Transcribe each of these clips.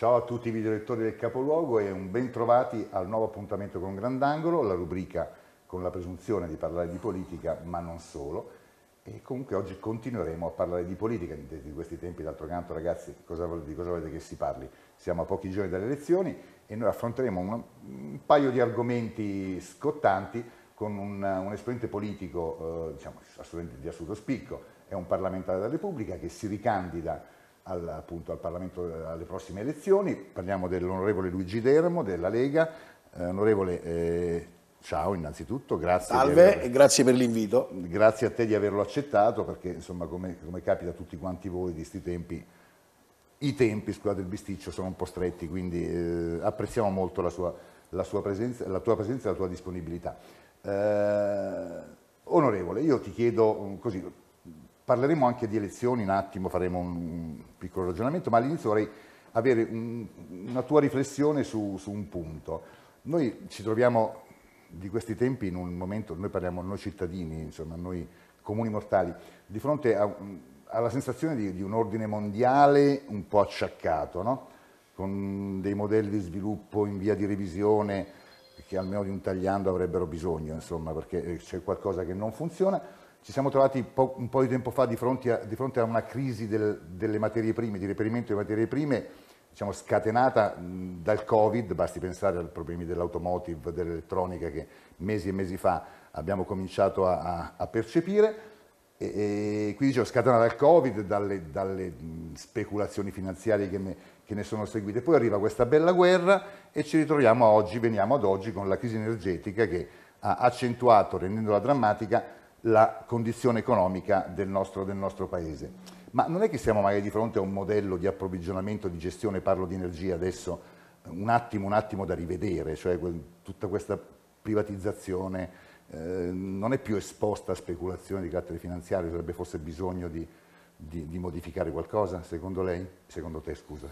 Ciao a tutti i videolettori del Capoluogo e un ben trovati al nuovo appuntamento con Grandangolo, la rubrica con la presunzione di parlare di politica, ma non solo. E comunque oggi continueremo a parlare di politica, di questi tempi d'altro canto ragazzi, di cosa volete che si parli? Siamo a pochi giorni dalle elezioni e noi affronteremo un, un paio di argomenti scottanti con un, un esponente politico eh, diciamo, di assoluto spicco, è un parlamentare della Repubblica che si ricandida al, appunto, al Parlamento alle prossime elezioni. Parliamo dell'onorevole Luigi Dermo della Lega. Eh, onorevole, eh, ciao innanzitutto, grazie. Salve aver... e grazie per l'invito. Grazie a te di averlo accettato perché insomma come, come capita a tutti quanti voi di sti tempi i tempi scusate, del bisticcio sono un po' stretti, quindi eh, apprezziamo molto la, sua, la, sua presenza, la, tua presenza e la tua disponibilità. Eh, onorevole, io ti chiedo mm, così, Parleremo anche di elezioni, un attimo faremo un, un piccolo ragionamento, ma all'inizio vorrei avere un, una tua riflessione su, su, un punto. Noi ci troviamo di questi tempi in un momento, noi parliamo noi cittadini, insomma noi comuni mortali, di fronte a, alla sensazione di, di, un ordine mondiale un po' acciaccato, no? con dei modelli di sviluppo in via di revisione che almeno di un tagliando avrebbero bisogno, insomma, perché eh, c'è qualcosa che non funziona ci siamo trovati po un po' di tempo fa di fronte a, di fronte a una crisi del, delle materie prime, di reperimento delle materie prime, diciamo, scatenata mh, dal Covid, basti pensare ai problemi dell'automotive, dell'elettronica che mesi e mesi fa abbiamo cominciato a, a percepire, e, e quindi dicevo, scatenata dal Covid, dalle, dalle mh, speculazioni finanziarie che ne, che ne sono seguite. Poi arriva questa bella guerra e ci ritroviamo oggi, veniamo ad oggi con la crisi energetica che ha accentuato, rendendola drammatica, la condizione economica del nostro, del nostro paese. Ma non è che siamo magari di fronte a un modello di approvvigionamento, di gestione, parlo di energia adesso, un attimo, un attimo da rivedere, cioè tutta questa privatizzazione eh, non è più esposta a speculazioni di carattere finanziario, sarebbe forse bisogno di, di, di, modificare qualcosa, secondo lei? Secondo te, scusa.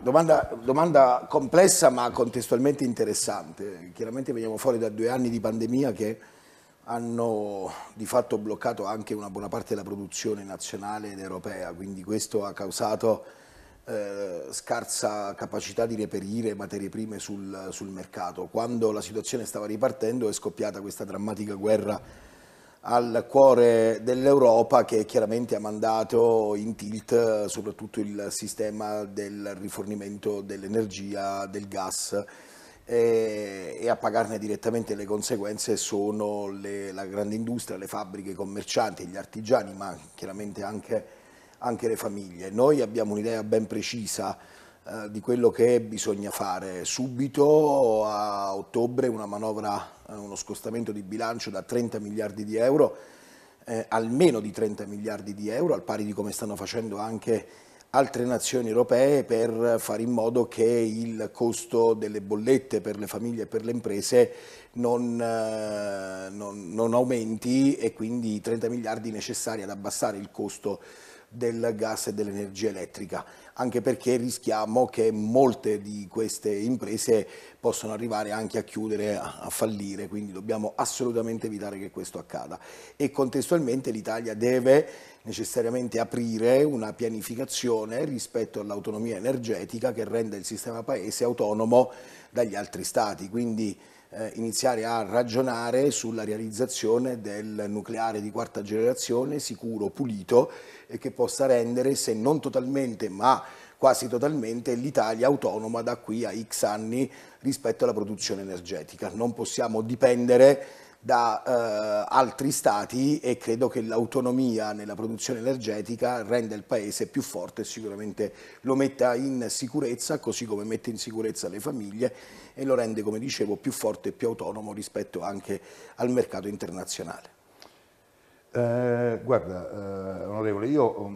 Domanda, domanda, complessa ma contestualmente interessante. Chiaramente veniamo fuori da due anni di pandemia che hanno di fatto bloccato anche una buona parte della produzione nazionale ed europea, quindi questo ha causato eh, scarsa capacità di reperire materie prime sul, sul, mercato. Quando la situazione stava ripartendo è scoppiata questa drammatica guerra al cuore dell'Europa che chiaramente ha mandato in tilt eh, soprattutto il sistema del rifornimento dell'energia, del gas eh, e a pagarne direttamente le conseguenze sono le, la grande industria, le fabbriche, i commercianti, gli artigiani, ma chiaramente anche, anche le famiglie. Noi abbiamo un'idea ben precisa eh, di quello che bisogna fare. Subito a ottobre una manovra, eh, uno scostamento di bilancio da 30 miliardi di euro, eh, almeno di 30 miliardi di euro, al pari di come stanno facendo anche altre nazioni europee per fare in modo che il costo delle bollette per le famiglie e per le imprese non, eh, non, non aumenti e quindi i 30 miliardi necessari ad abbassare il costo del gas e dell'energia elettrica, anche perché rischiamo che molte di queste imprese possano arrivare anche a chiudere, a fallire, quindi dobbiamo assolutamente evitare che questo accada. E contestualmente l'Italia deve necessariamente aprire una pianificazione rispetto all'autonomia energetica che renda il sistema paese autonomo dagli altri stati, quindi eh, iniziare a ragionare sulla realizzazione del nucleare di quarta generazione sicuro, pulito e che possa rendere, se non totalmente ma quasi totalmente, l'Italia autonoma da qui a X anni rispetto alla produzione energetica. Non possiamo dipendere da eh, altri stati e credo che l'autonomia nella produzione energetica renda il paese più forte e sicuramente lo metta in sicurezza, così come mette in sicurezza le famiglie e lo rende, come dicevo, più forte e più autonomo rispetto anche al mercato internazionale. Eh, guarda, eh, onorevole, io,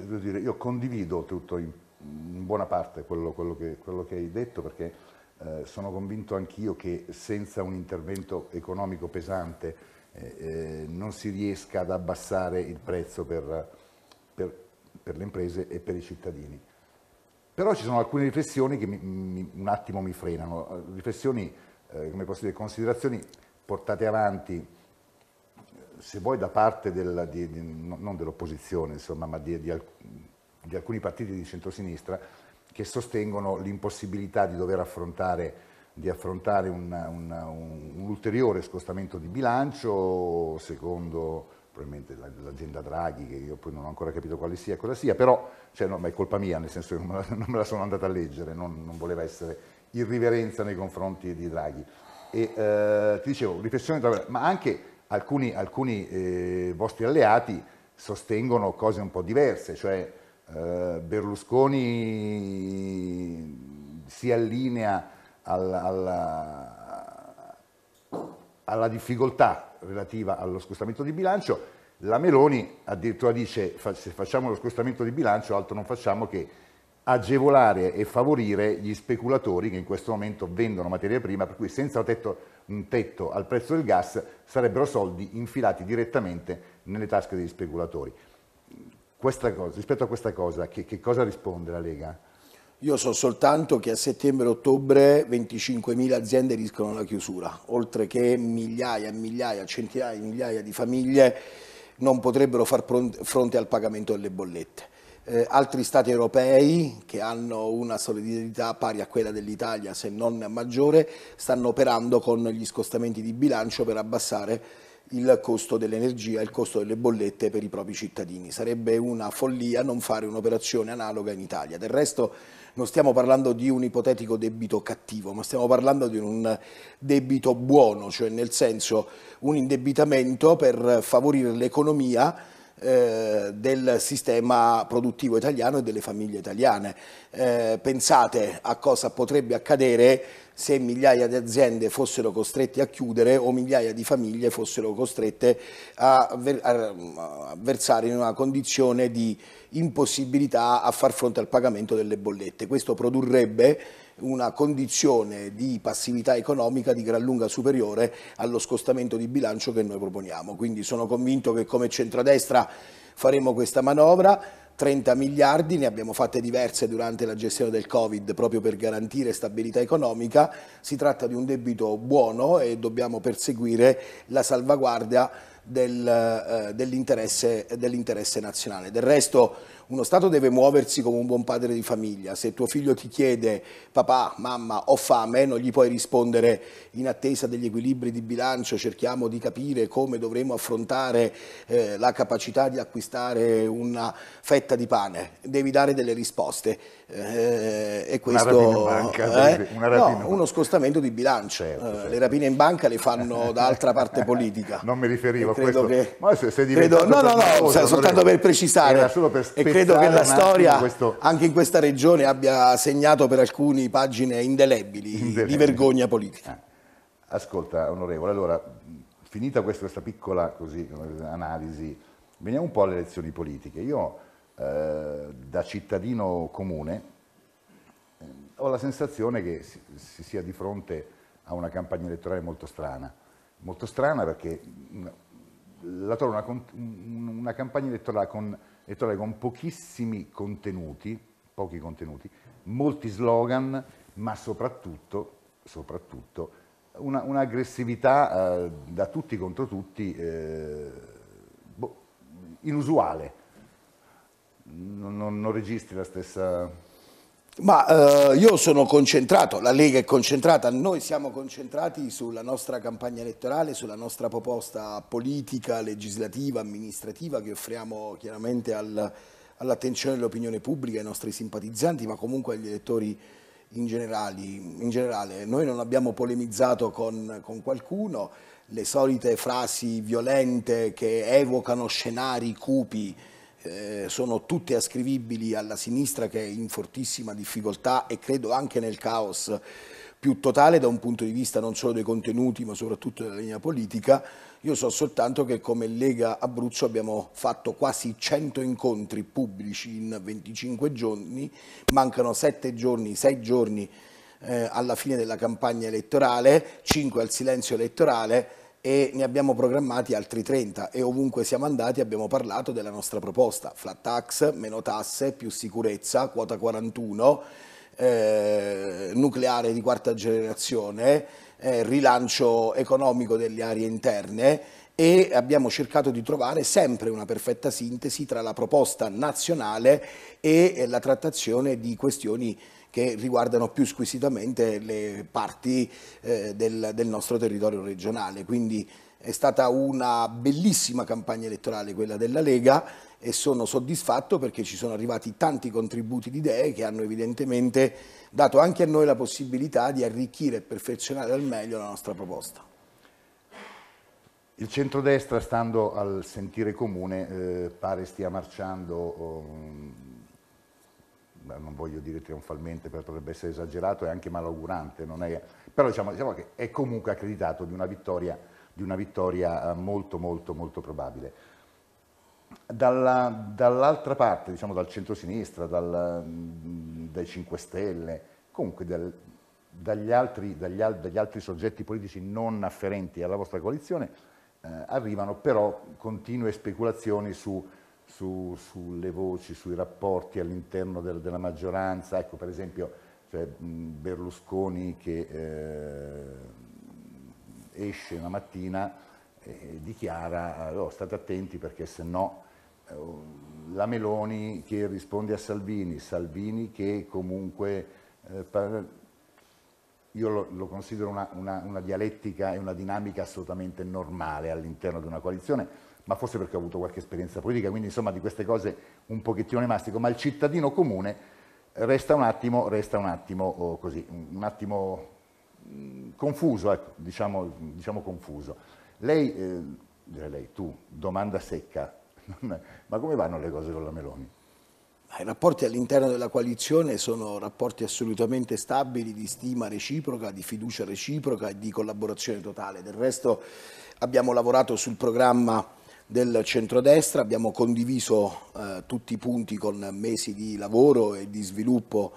mm, dire, io, condivido tutto in, in buona parte quello, quello, che, quello che hai detto perché eh, sono convinto anch'io che senza un intervento economico pesante eh, eh, non si riesca ad abbassare il prezzo per, per, per, le imprese e per i cittadini. Però ci sono alcune riflessioni che mi, mi, un attimo mi frenano, riflessioni, eh, come posso dire, considerazioni portate avanti, se vuoi, da parte del, di, di, non dell'opposizione, insomma, ma di, di, alc di alcuni partiti di centrosinistra, che sostengono l'impossibilità di dover affrontare, di affrontare un, un, un, ulteriore scostamento di bilancio, secondo probabilmente l'agenda Draghi, che io poi non ho ancora capito quale sia, cosa sia, però cioè, no, ma è colpa mia, nel senso che non me la, non me la sono andata a leggere, non, non voleva essere irriverenza nei confronti di Draghi. E, eh, ti dicevo, riflessione ma anche alcuni, alcuni eh, vostri alleati sostengono cose un po' diverse, cioè eh, Berlusconi si allinea alla, alla, alla difficoltà relativa allo scostamento di bilancio, la Meloni addirittura dice se facciamo lo scostamento di bilancio altro non facciamo che agevolare e favorire gli speculatori che in questo momento vendono materia prima, per cui senza tetto, un tetto al prezzo del gas sarebbero soldi infilati direttamente nelle tasche degli speculatori cosa, rispetto a questa cosa, che, che cosa risponde la Lega? Io so soltanto che a settembre-ottobre 25.000 aziende rischiano la chiusura, oltre che migliaia e migliaia, centinaia e migliaia di famiglie non potrebbero far fronte al pagamento delle bollette. Eh, altri stati europei che hanno una solidarietà pari a quella dell'Italia, se non maggiore, stanno operando con gli scostamenti di bilancio per abbassare il costo dell'energia, il costo delle bollette per i propri cittadini. Sarebbe una follia non fare un'operazione analoga in Italia. Del resto non stiamo parlando di un ipotetico debito cattivo, ma stiamo parlando di un debito buono, cioè nel senso un indebitamento per favorire l'economia eh, del sistema produttivo italiano e delle famiglie italiane. Eh, pensate a cosa potrebbe accadere se migliaia di aziende fossero costrette a chiudere o migliaia di famiglie fossero costrette a, a, versare in una condizione di impossibilità a far fronte al pagamento delle bollette. Questo produrrebbe una condizione di passività economica di gran lunga superiore allo scostamento di bilancio che noi proponiamo. Quindi sono convinto che come centrodestra faremo questa manovra, 30 miliardi, ne abbiamo fatte diverse durante la gestione del Covid proprio per garantire stabilità economica, si tratta di un debito buono e dobbiamo perseguire la salvaguardia del, eh, dell'interesse, dell nazionale. Del resto uno Stato deve muoversi come un buon padre di famiglia. Se tuo figlio ti chiede papà, mamma, ho fame, non gli puoi rispondere in attesa degli equilibri di bilancio, cerchiamo di capire come dovremo affrontare eh, la capacità di acquistare una fetta di pane. Devi dare delle risposte. Eh, e questo, una banca, eh? no, uno scostamento di bilancio. Certo, eh, certo. Le rapine in banca le fanno da altra parte politica. non mi riferivo a questo. Che, ma se, se credo, no, no, no, no soltanto per precisare. Era solo per, per credo che la storia questo... anche in questa regione abbia segnato per alcuni pagine indelebili, indelebili. di vergogna politica. Eh, ascolta, onorevole, allora, finita questa, questa piccola così, analisi, veniamo un po' alle elezioni politiche. Io, eh, da cittadino comune, eh, ho la sensazione che si, si sia di fronte a una campagna elettorale molto strana. Molto strana perché mm, la trovo una, una campagna elettorale con e trovi con pochissimi contenuti, pochi contenuti, molti slogan, ma soprattutto, soprattutto un'aggressività eh, da tutti contro tutti eh, boh, inusuale. Non, non, non registri la stessa ma eh, io sono concentrato, la Lega è concentrata, noi siamo concentrati sulla nostra campagna elettorale, sulla nostra proposta politica, legislativa, amministrativa che offriamo chiaramente al, all'attenzione dell'opinione pubblica, ai nostri simpatizzanti, ma comunque agli elettori in, generali, in generale. Noi non abbiamo polemizzato con, con qualcuno, le solite frasi violente che evocano scenari cupi eh, sono tutte ascrivibili alla sinistra che è in fortissima difficoltà e credo anche nel caos più totale da un punto di vista non solo dei contenuti ma soprattutto della linea politica. Io so soltanto che come Lega Abruzzo abbiamo fatto quasi 100 incontri pubblici in 25 giorni, mancano 7 giorni, 6 giorni eh, alla fine della campagna elettorale, 5 al silenzio elettorale, e ne abbiamo programmati altri 30 e ovunque siamo andati abbiamo parlato della nostra proposta, flat tax, meno tasse, più sicurezza, quota 41, eh, nucleare di quarta generazione, eh, rilancio economico delle aree interne e abbiamo cercato di trovare sempre una perfetta sintesi tra la proposta nazionale e la trattazione di questioni che riguardano più squisitamente le parti eh, del, del nostro territorio regionale. Quindi è stata una bellissima campagna elettorale quella della Lega e sono soddisfatto perché ci sono arrivati tanti contributi di idee che hanno evidentemente dato anche a noi la possibilità di arricchire e perfezionare al meglio la nostra proposta. Il centrodestra, stando al sentire comune, eh, pare stia marciando... Um non voglio dire trionfalmente perché potrebbe essere esagerato, e anche malaugurante, è, però diciamo, diciamo, che è comunque accreditato di una vittoria, di una vittoria eh, molto molto molto probabile. Dalla, dall'altra parte, diciamo dal centro-sinistra, mm, dai 5 Stelle, comunque dal, dagli, altri, dagli, dagli altri soggetti politici non afferenti alla vostra coalizione, eh, arrivano però continue speculazioni su su, sulle voci, sui rapporti all'interno del, della maggioranza, ecco per esempio cioè, Berlusconi che eh, esce una mattina e dichiara oh, state attenti perché se no eh, la Meloni che risponde a Salvini, Salvini che comunque eh, io lo, lo considero una, una, una dialettica e una dinamica assolutamente normale all'interno di una coalizione ma forse perché ho avuto qualche esperienza politica, quindi insomma di queste cose un pochettino ne mastico, ma il cittadino comune resta un attimo, resta un attimo oh, così, un attimo mm, confuso, ecco, diciamo, diciamo confuso. Lei, eh, lei, tu, domanda secca, ma come vanno le cose con la Meloni? I rapporti all'interno della coalizione sono rapporti assolutamente stabili di stima reciproca, di fiducia reciproca e di collaborazione totale. Del resto abbiamo lavorato sul programma del centrodestra, abbiamo condiviso eh, tutti i punti con mesi di lavoro e di sviluppo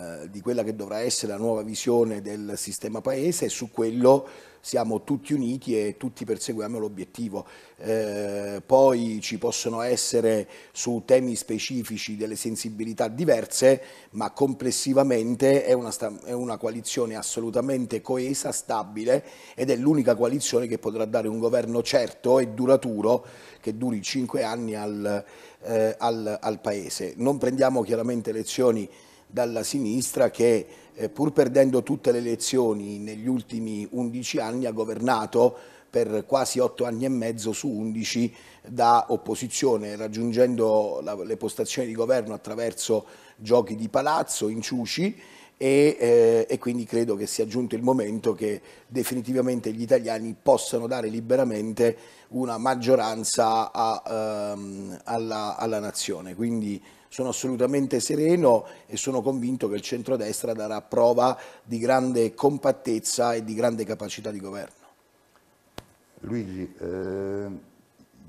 eh, di quella che dovrà essere la nuova visione del sistema paese e su quello siamo tutti uniti e tutti perseguiamo l'obiettivo. Eh, poi ci possono essere su temi specifici delle sensibilità diverse, ma complessivamente è una, è una coalizione assolutamente coesa, stabile ed è l'unica coalizione che potrà dare un governo certo e duraturo che duri cinque anni al, eh, al, al Paese. Non prendiamo chiaramente lezioni dalla sinistra che eh, pur perdendo tutte le elezioni negli ultimi 11 anni ha governato per quasi 8 anni e mezzo su 11 da opposizione, raggiungendo la, le postazioni di governo attraverso giochi di palazzo, inciuci e, eh, e quindi credo che sia giunto il momento che definitivamente gli italiani possano dare liberamente una maggioranza a, ehm, alla, alla, nazione. Quindi, sono assolutamente sereno e sono convinto che il centrodestra darà prova di grande compattezza e di grande capacità di governo. Luigi, eh,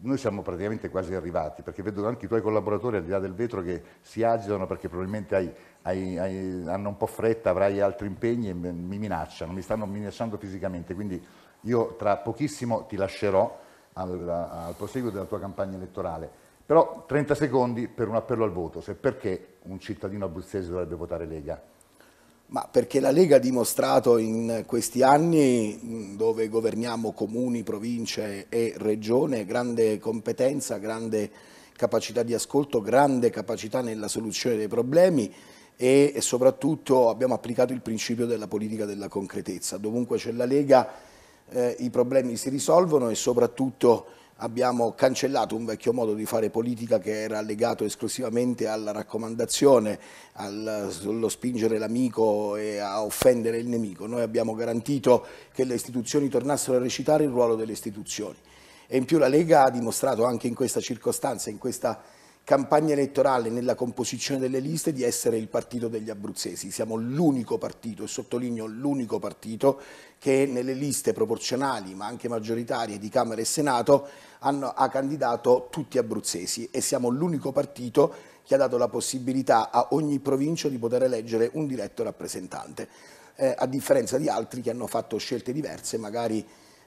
noi siamo praticamente quasi arrivati, perché vedo anche i tuoi collaboratori al di là del vetro che si agitano perché probabilmente hai, hai, hai, hanno un po' fretta, avrai altri impegni e mi minacciano, mi stanno minacciando fisicamente, quindi io tra pochissimo ti lascerò al, al proseguo della tua campagna elettorale. Però 30 secondi per un appello al voto, se perché un cittadino abruzzese dovrebbe votare Lega? Ma perché la Lega ha dimostrato in questi anni, dove governiamo comuni, province e regione, grande competenza, grande capacità di ascolto, grande capacità nella soluzione dei problemi e soprattutto abbiamo applicato il principio della politica della concretezza. Dovunque c'è la Lega eh, i problemi si risolvono e soprattutto abbiamo cancellato un vecchio modo di fare politica che era legato esclusivamente alla raccomandazione, allo spingere l'amico e a offendere il nemico. Noi abbiamo garantito che le istituzioni tornassero a recitare il ruolo delle istituzioni. E in più la Lega ha dimostrato anche in questa circostanza, in questa campagna elettorale nella composizione delle liste di essere il partito degli abruzzesi. Siamo l'unico partito, e sottolineo l'unico partito, che nelle liste proporzionali ma anche maggioritarie di Camera e Senato hanno, ha candidato tutti abruzzesi e siamo l'unico partito che ha dato la possibilità a ogni provincia di poter eleggere un diretto rappresentante, eh, a differenza di altri che hanno fatto scelte diverse, magari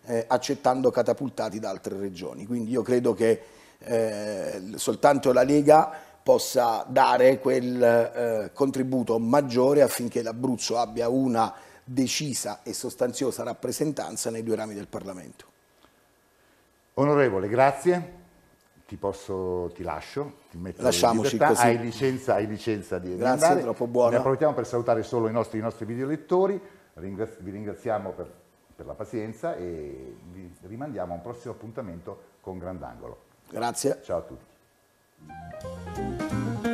eh, accettando catapultati da altre regioni. Quindi io credo che eh, soltanto la Lega possa dare quel eh, contributo maggiore affinché l'Abruzzo abbia una decisa e sostanziosa rappresentanza nei due rami del Parlamento. Onorevole, grazie. Ti, posso, ti lascio, ti metto Lasciamoci in libertà. Hai licenza, hai licenza di Grazie, andare. troppo buono. Ne approfittiamo per salutare solo i nostri, i nostri videolettori. Ringrazi vi ringraziamo per, per la pazienza e vi rimandiamo a un prossimo appuntamento con Grandangolo. Grazie. Ciao a tutti.